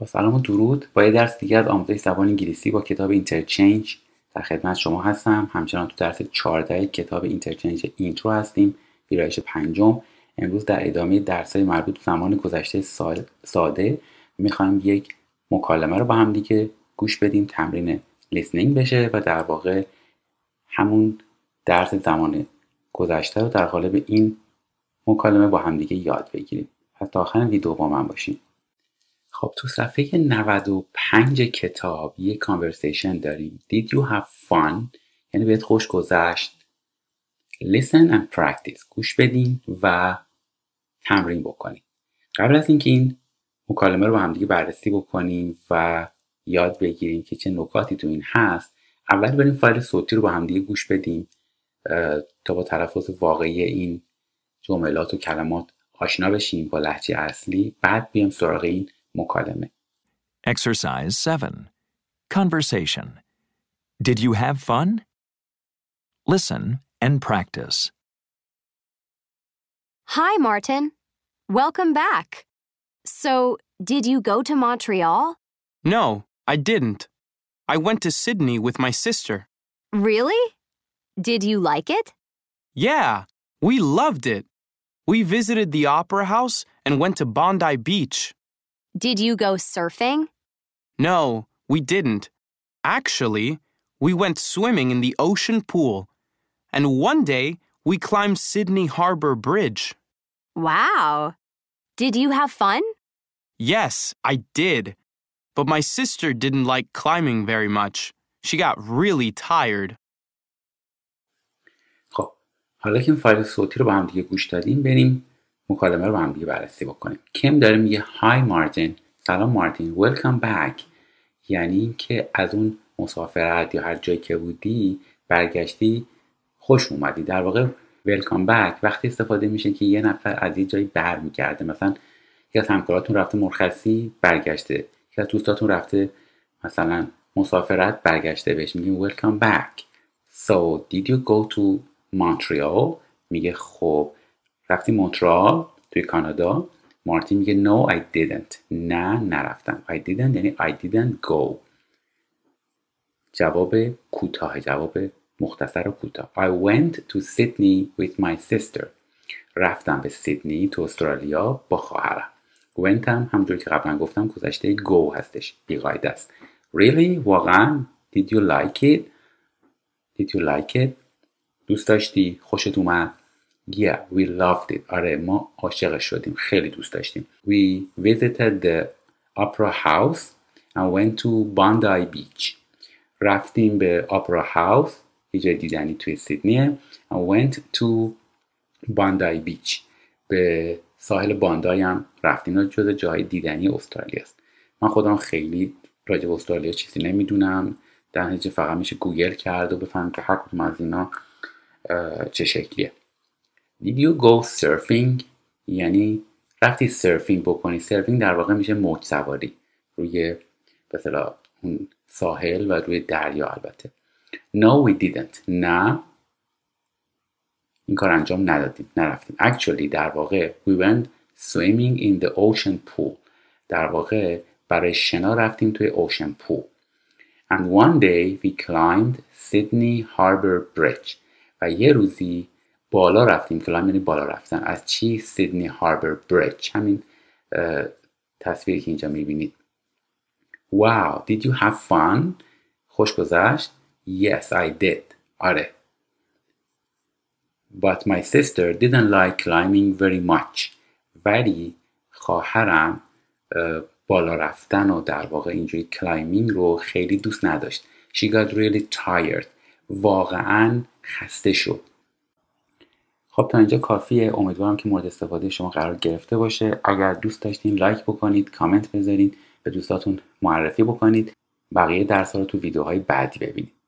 با سلام و درود با یه درس دیگه از آموزش زبان انگلیسی با کتاب اینترچنج در خدمت شما هستم همچنان تو درس 14 کتاب اینترچنج اینترو هستیم ویرایش پنجم امروز در ادامه درس های مربوط به زمان گذشته ساده میخوایم یک مکالمه رو با هم دیگه گوش بدیم تمرین لیسنینگ بشه و در واقع همون درس زمان گذشته رو در قالب این مکالمه با همدیگه یاد بگیریم پس تا آخر ویدیو با من باشیم خب تو صفحه 95 کتاب یه کانورسیشن داریم Did you have fun؟ یعنی بهت خوش گذشت Listen and practice گوش بدیم و تمرین بکنیم قبل از اینکه این مکالمه رو با همدیگه بررسی بکنیم و یاد بگیریم که چه نکاتی تو این هست اول بریم فایل صوتی رو با همدیگه گوش بدیم تا با تلفظ واقعی این جملات و کلمات آشنا بشیم با لحجه اصلی بعد بیام سراغ این Exercise 7 Conversation Did you have fun? Listen and practice. Hi, Martin. Welcome back. So, did you go to Montreal? No, I didn't. I went to Sydney with my sister. Really? Did you like it? Yeah, we loved it. We visited the Opera House and went to Bondi Beach. Did you go surfing? No, we didn't. Actually, we went swimming in the ocean pool. And one day, we climbed Sydney Harbor Bridge. Wow. Did you have fun? Yes, I did. But my sister didn't like climbing very much. She got really tired. خب حالا که این فایل صوتی رو با هم دیگه گوش دادیم بریم مکالمه رو با هم بررسی بکنیم کم داره میگه های مارتین سلام مارتین ولکام بک یعنی اینکه از اون مسافرت یا هر جایی که بودی برگشتی خوش اومدی در واقع ولکام بک وقتی استفاده میشه که یه نفر از یه جایی برمیگرده مثلا یکی از همکاراتون رفته مرخصی برگشته یکی از دوستاتون رفته مثلا مسافرت برگشته بهش میگیم ولکام بک سو دید یو گو تو Montreal؟ میگه خب رفتی مونترال توی کانادا مارتین میگه no I didn't نه نرفتم I didn't یعنی I didn't go جواب کوتاه جواب مختصر و کوتاه I went to Sydney with my sister رفتم به سیدنی تو استرالیا با خواهرم went هم که قبلا گفتم گذشته go هستش بیقاید است really واقعا did you like it did you like it دوست داشتی خوشت اومد Yeah, we loved it. آره ما عاشق شدیم. خیلی دوست داشتیم. We visited the opera house and went to Bondi Beach. رفتیم به آپرا هاوس یه جای دیدنی توی سیدنیه and went to باندای بیچ به ساحل باندایم هم رفتیم و جز جای دیدنی استرالیا است من خودم خیلی راجع استرالیا چیزی نمیدونم در نتیجه فقط میشه گوگل کرد و بفهم که هر کدوم از اینا چه شکلیه Did you go surfing? یعنی رفتی سرفینگ بکنی سرفینگ در واقع میشه موج سواری روی مثلا اون ساحل و روی دریا البته No we didn't نه این کار انجام ندادیم نرفتیم Actually در واقع we went swimming in the ocean pool در واقع برای شنا رفتیم توی ocean پول And one day we climbed Sydney Harbour Bridge و یه روزی بالا رفتیم کلایم یعنی بالا رفتن از چی سیدنی هاربر بریج همین تصویری که اینجا میبینید واو دید یو have فان خوش گذشت yes I دید آره but my sister didn't like climbing very much ولی خواهرم بالا رفتن و در واقع اینجوری کلایمینگ رو خیلی دوست نداشت شی got really tired واقعا خسته شد خب تا اینجا کافیه امیدوارم که مورد استفاده شما قرار گرفته باشه اگر دوست داشتین لایک بکنید کامنت بذارین به دوستاتون معرفی بکنید بقیه درس ها رو تو ویدیوهای بعدی ببینید